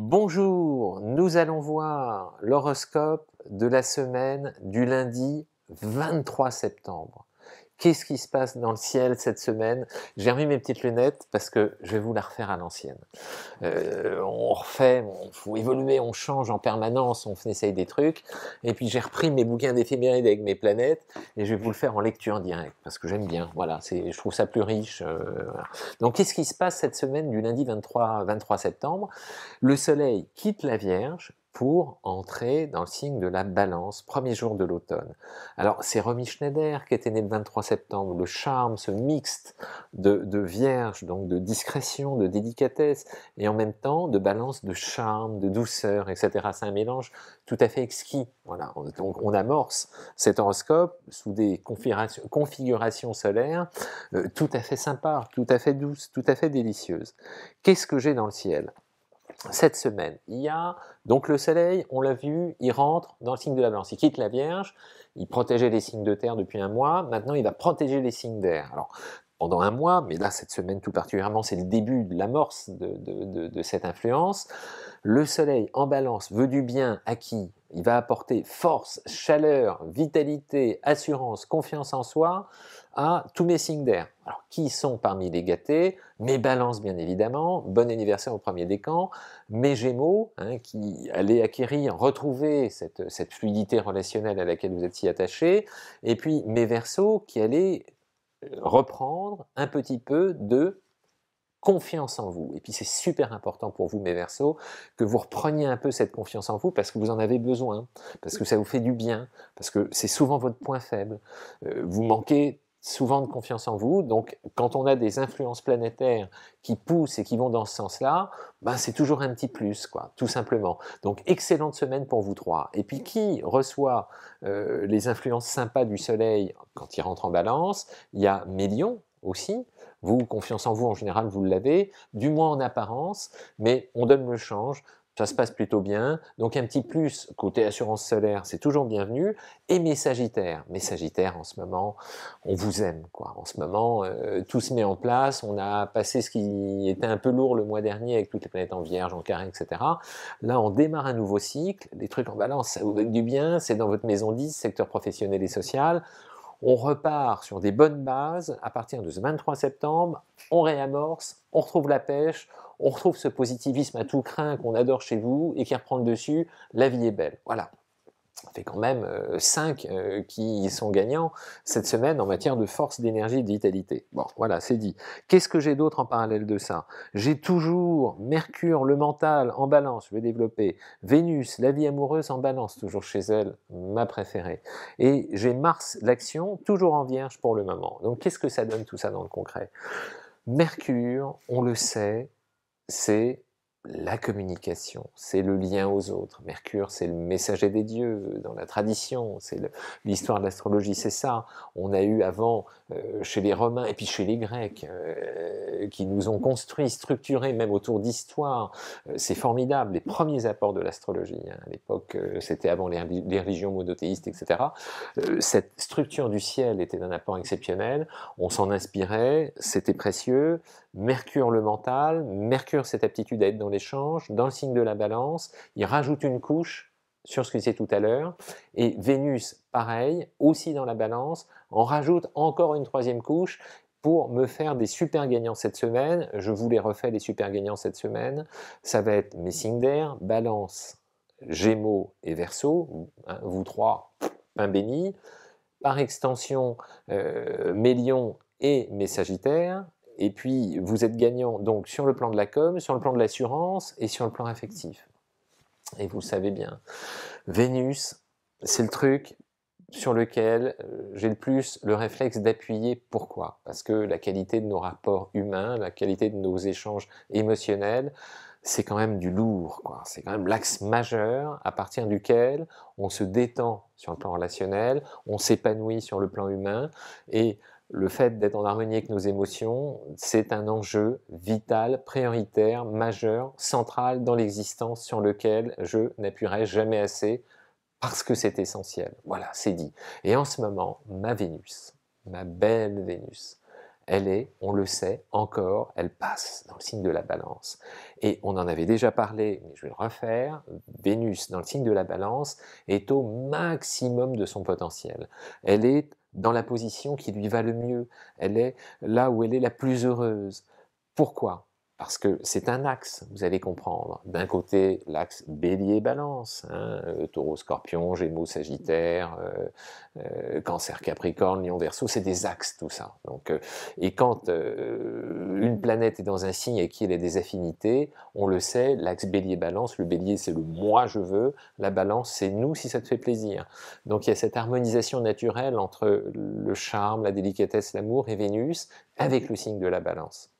Bonjour, nous allons voir l'horoscope de la semaine du lundi 23 septembre. Qu'est-ce qui se passe dans le ciel cette semaine J'ai remis mes petites lunettes parce que je vais vous la refaire à l'ancienne. Euh, on refait, on faut évoluer, on change en permanence, on essaye des trucs. Et puis j'ai repris mes bouquins d'éphémérides avec mes planètes et je vais vous le faire en lecture directe parce que j'aime bien. Voilà, c'est, je trouve ça plus riche. Euh, Donc qu'est-ce qui se passe cette semaine du lundi 23, 23 septembre Le Soleil quitte la Vierge pour entrer dans le signe de la balance, premier jour de l'automne. Alors c'est Romy Schneider qui était né le 23 septembre, le charme, ce mixte de, vierge, donc de discrétion, de délicatesse, et en même temps de balance, de charme, de douceur, etc. C'est un mélange tout à fait exquis. Voilà, on amorce cet horoscope sous des configurations, solaires euh, tout à fait sympas, tout à fait douces, tout à fait délicieuses. Qu'est-ce que j'ai dans le ciel cette semaine. Il y a donc le Soleil, on l'a vu, il rentre dans le signe de la Balance, il quitte la Vierge, il protégeait les signes de terre depuis un mois, maintenant il va protéger les signes d'air. Alors pendant un mois, mais là cette semaine tout particulièrement, c'est le début de l'amorce de, cette influence. Le Soleil en Balance veut du bien à qui il va apporter force, chaleur, vitalité, assurance, confiance en soi à tous mes signes d'air. Alors, qui sont parmi les gâtés Mes balances, bien évidemment, bon anniversaire au premier décan, mes gémeaux, hein, qui allaient acquérir, retrouver cette, cette fluidité relationnelle à laquelle vous êtes si attaché, et puis mes versos qui allaient reprendre un petit peu de confiance en vous. Et puis c'est super important pour vous, mes versos, que vous repreniez un peu cette confiance en vous parce que vous en avez besoin, parce que ça vous fait du bien, parce que c'est souvent votre point faible. Euh, vous manquez souvent de confiance en vous, donc quand on a des influences planétaires qui poussent et qui vont dans ce sens-là, ben c'est toujours un petit plus, quoi, tout simplement. Donc excellente semaine pour vous trois. Et puis qui reçoit euh, les influences sympas du Soleil quand il rentre en balance Il y a Mélion, aussi. Vous, confiance en vous, en général, vous l'avez, du moins en apparence, mais on donne le change, ça se passe plutôt bien. Donc un petit plus côté assurance solaire, c'est toujours bienvenu. Et mes Sagittaires, mes Sagittaires en ce moment, on vous aime quoi. En ce moment, euh, tout se met en place. On a passé ce qui était un peu lourd le mois dernier avec toutes les planètes en Vierge, en Carré, etc. Là, on démarre un nouveau cycle. Les trucs en balance, ça vous donne du bien. C'est dans votre maison 10, secteur professionnel et social. On repart sur des bonnes bases. À partir de ce 23 septembre, on réamorce, on retrouve la pêche, on retrouve ce positivisme à tout craint qu'on adore chez vous et qui reprend le dessus. La vie est belle. Voilà ça fait quand même 5 euh, euh, qui sont gagnants cette semaine en matière de force, d'énergie de vitalité. Bon, voilà, c'est dit. Qu'est-ce que j'ai d'autre en parallèle de ça J'ai toujours Mercure, le mental, en balance, je vais développer. Vénus, la vie amoureuse en balance, toujours chez elle, ma préférée. Et j'ai Mars, l'action, toujours en vierge pour le moment. Donc qu'est-ce que ça donne tout ça dans le concret Mercure, on le sait, c'est la communication, c'est le lien aux autres. Mercure, c'est le messager des dieux euh, dans la tradition, c'est l'histoire de l'astrologie, c'est ça. On a eu avant euh, chez les Romains et puis chez les Grecs euh, qui nous ont construit, structuré même autour d'histoire. c'est formidable, les premiers apports de l'astrologie. Hein. à l'époque, c'était avant les, les, religions monothéistes, etc. cette structure du ciel était d'un apport exceptionnel. On s'en inspirait, c'était précieux. Mercure, le mental, Mercure, cette aptitude à être dans échange dans le signe de la balance, il rajoute une couche sur ce que c'est tout à l'heure, et Vénus, pareil, aussi dans la balance, en rajoute encore une troisième couche pour me faire des super gagnants cette semaine. Je vous les refais, les super gagnants cette semaine. Ça va être mes signes d'air, balance, gémeaux et verso, hein, vous trois, un béni. Par extension, euh, mes lions et mes sagittaires, et puis vous êtes gagnant donc sur le plan de la com, sur le plan de l'assurance et sur le plan affectif. Et vous savez bien, Vénus, c'est le truc sur lequel euh, j'ai le plus le réflexe d'appuyer. Pourquoi Parce que la qualité de nos rapports humains, la qualité de nos échanges émotionnels, c'est quand même du lourd. C'est quand même l'axe majeur à partir duquel on se détend sur le plan relationnel, on s'épanouit sur le plan humain, et le fait d'être en harmonie avec nos émotions, c'est un enjeu vital, prioritaire, majeur, central dans l'existence sur lequel je n'appuierai jamais assez parce que c'est essentiel. Voilà, c'est dit. Et en ce moment, ma Vénus, ma belle Vénus, elle est, on le sait encore, elle passe dans le signe de la balance. Et on en avait déjà parlé, mais je vais le refaire, Vénus dans le signe de la balance est au maximum de son potentiel. Elle est dans la position qui lui va le mieux, elle est là où elle est la plus heureuse. Pourquoi parce que c'est un axe, vous allez comprendre. D'un côté, l'axe bélier-balance, hein, euh, taureau-scorpion, gémeaux-sagittaire, euh, euh, cancer-capricorne, lion-verseau, c'est des axes tout ça. Donc, et quand une planète est dans un signe avec qui elle a des affinités, on le sait, l'axe bélier-balance, le bélier c'est le moi je veux, la balance c'est nous si ça te fait plaisir. Donc il y a cette harmonisation naturelle entre le charme, la délicatesse, l'amour et Vénus avec le signe de la balance.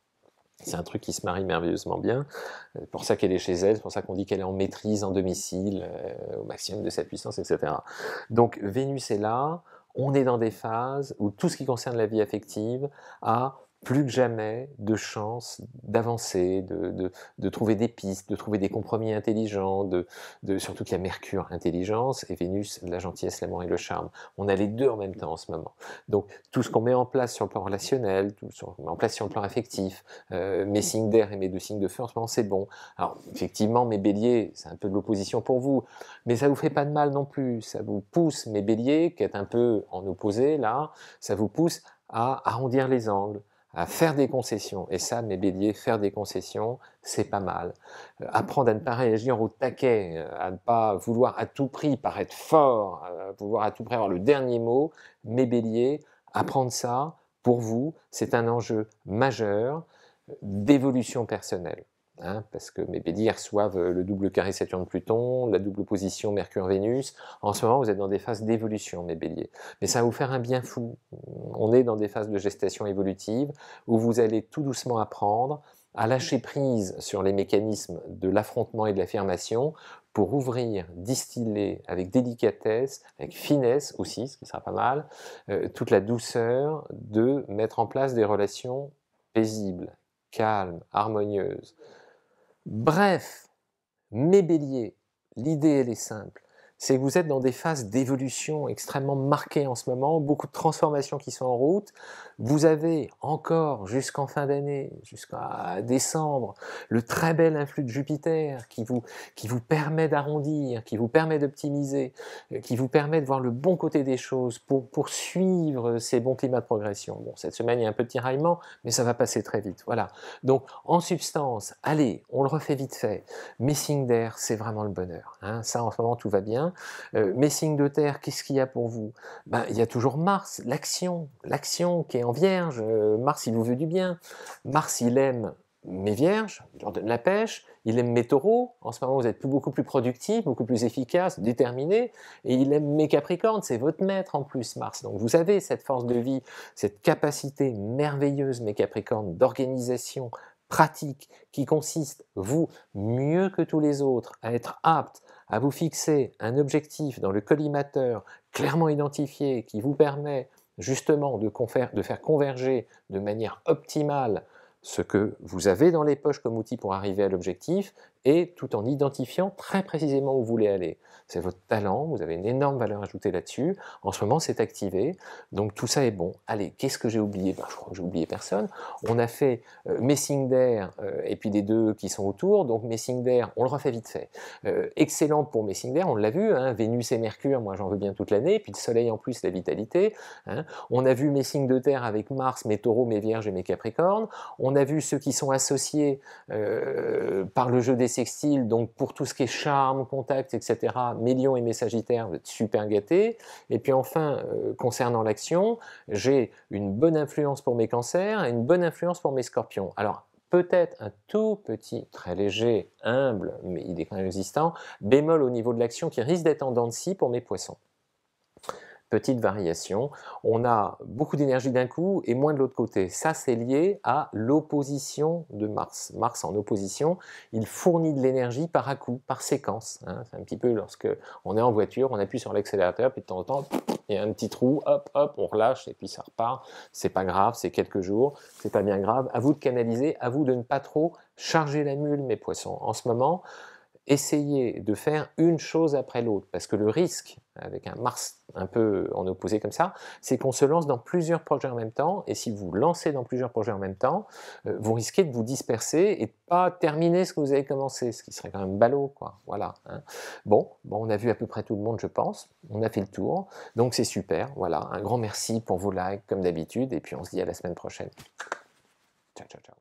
C'est un truc qui se marie merveilleusement bien. C'est euh, pour ça qu'elle est chez elle, c'est pour ça qu'on dit qu'elle est en maîtrise, en domicile, euh, au maximum de sa puissance, etc. Donc Vénus est là, on est dans des phases où tout ce qui concerne la vie affective a plus que jamais de chances d'avancer, de, de, de, trouver des pistes, de trouver des compromis intelligents, de, de surtout qu'il y a Mercure, intelligence, et Vénus, la gentillesse, l'amour et le charme. On a les deux en même temps en ce moment. Donc tout ce qu'on met en place sur le plan relationnel, tout ce qu'on met en place sur le plan affectif, euh, mes signes d'air et mes deux signes de feu, en ce moment c'est bon. Alors effectivement, mes béliers, c'est un peu de l'opposition pour vous, mais ça vous fait pas de mal non plus, ça vous pousse, mes béliers, qui êtes un peu en opposé là, ça vous pousse à arrondir les angles, à faire des concessions. Et ça, mes béliers, faire des concessions, c'est pas mal. Euh, apprendre à ne pas réagir au taquet, euh, à ne pas vouloir à tout prix paraître fort, à euh, vouloir à tout prix avoir le dernier mot, mes béliers, apprendre ça, pour vous, c'est un enjeu majeur d'évolution personnelle. Hein, parce que mes béliers reçoivent euh, le double carré Saturne-Pluton, la double position Mercure-Vénus. En ce moment, vous êtes dans des phases d'évolution, mes béliers. Mais ça va vous faire un bien fou. On est dans des phases de gestation évolutive où vous allez tout doucement apprendre à lâcher prise sur les mécanismes de l'affrontement et de l'affirmation pour ouvrir, distiller avec délicatesse, avec finesse aussi, ce qui sera pas mal, euh, toute la douceur de mettre en place des relations paisibles, calmes, harmonieuses, Bref, mes béliers, l'idée elle est simple c'est que vous êtes dans des phases d'évolution extrêmement marquées en ce moment, beaucoup de transformations qui sont en route. Vous avez encore jusqu'en fin d'année, jusqu'à décembre, le très bel influx de Jupiter qui vous, qui vous permet d'arrondir, qui vous permet d'optimiser, euh, qui vous permet de voir le bon côté des choses pour poursuivre ces bons climats de progression. Bon, cette semaine, il y a un petit de mais ça va passer très vite. Voilà. Donc, en substance, allez, on le refait vite fait. Missing d'air, c'est vraiment le bonheur. Hein. Ça, en ce moment, tout va bien. Hein. Euh, mes signes de terre, qu'est-ce qu'il y a pour vous ben, Il y a toujours Mars, l'action, l'action qui est en vierge. Euh, Mars, il vous veut du bien. Mars, il aime mes vierges, il leur donne la pêche, il aime mes taureaux, en ce moment vous êtes beaucoup plus productif, beaucoup plus efficace, déterminé, et il aime mes capricornes, c'est votre maître en plus Mars. Donc vous avez cette force de vie, cette capacité merveilleuse mes capricornes d'organisation pratique qui consiste, vous, mieux que tous les autres, à être apte à vous fixer un objectif dans le collimateur clairement identifié qui vous permet justement de, faire converger de manière optimale ce que vous avez dans les poches comme outil pour arriver à l'objectif et tout en identifiant très précisément où vous voulez aller. C'est votre talent, vous avez une énorme valeur ajoutée là-dessus. En ce moment, c'est activé, donc tout ça est bon. Allez, qu'est-ce que j'ai oublié ben, Je crois que j'ai oublié personne. On a fait euh, mes signes d'air euh, et puis des deux qui sont autour, donc d'air, on le refait vite fait. Euh, excellent pour d'air, on l'a vu, hein. Vénus et Mercure, moi j'en veux bien toute l'année, puis le Soleil en plus, la vitalité. Hein. On a vu mes signes de terre avec Mars, mes taureaux, mes vierges et mes capricornes. On a vu ceux qui sont associés par le jeu des sextiles, donc pour tout ce qui est charme, contact, etc., mes lions et mes Sagittaires, être super gâtés. Et puis enfin, euh, concernant l'action, j'ai une bonne influence pour mes cancers et une bonne influence pour mes scorpions. Alors, peut-être un tout petit, très léger, humble, mais il est quand même bémol au niveau de l'action qui risque d'être en dents de scie pour mes poissons petite variation, on a beaucoup d'énergie d'un coup et moins de l'autre côté. Ça, c'est lié à l'opposition de Mars. Mars en opposition, il fournit de l'énergie par à coup, par séquence. Hein. C'est un petit peu lorsque on est en voiture, on appuie sur l'accélérateur, puis de temps en temps, il y a un petit trou, hop, hop, on relâche et puis ça repart. C'est pas grave, c'est quelques jours, c'est pas bien grave. À vous de canaliser, à vous de ne pas trop charger la mule, mes poissons. En ce moment, essayer de faire une chose après l'autre, parce que le risque, avec un Mars un peu en opposé comme ça, c'est qu'on se lance dans plusieurs projets en même temps, et si vous lancez dans plusieurs projets en même temps, euh, vous risquez de vous disperser et de pas terminer ce que vous avez commencé, ce qui serait quand même ballot, quoi. Voilà. Hein. Bon, bon, on a vu à peu près tout le monde, je pense. On a fait le tour, donc c'est super. Voilà, un grand merci pour vos likes, comme d'habitude, et puis on se dit à la semaine prochaine. Ciao, ciao, ciao.